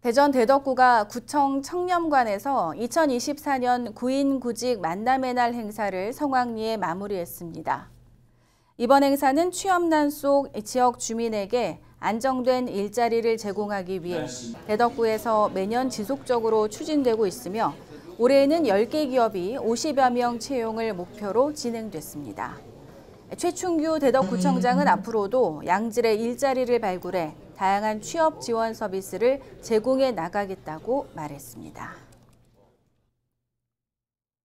대전 대덕구가 구청 청렴관에서 2024년 구인 구직 만남의 날 행사를 성황리에 마무리했습니다. 이번 행사는 취업난 속 지역 주민에게 안정된 일자리를 제공하기 위해 대덕구에서 매년 지속적으로 추진되고 있으며 올해에는 10개 기업이 50여 명 채용을 목표로 진행됐습니다. 최충규 대덕구청장은 앞으로도 양질의 일자리를 발굴해 다양한 취업 지원 서비스를 제공해 나가겠다고 말했습니다.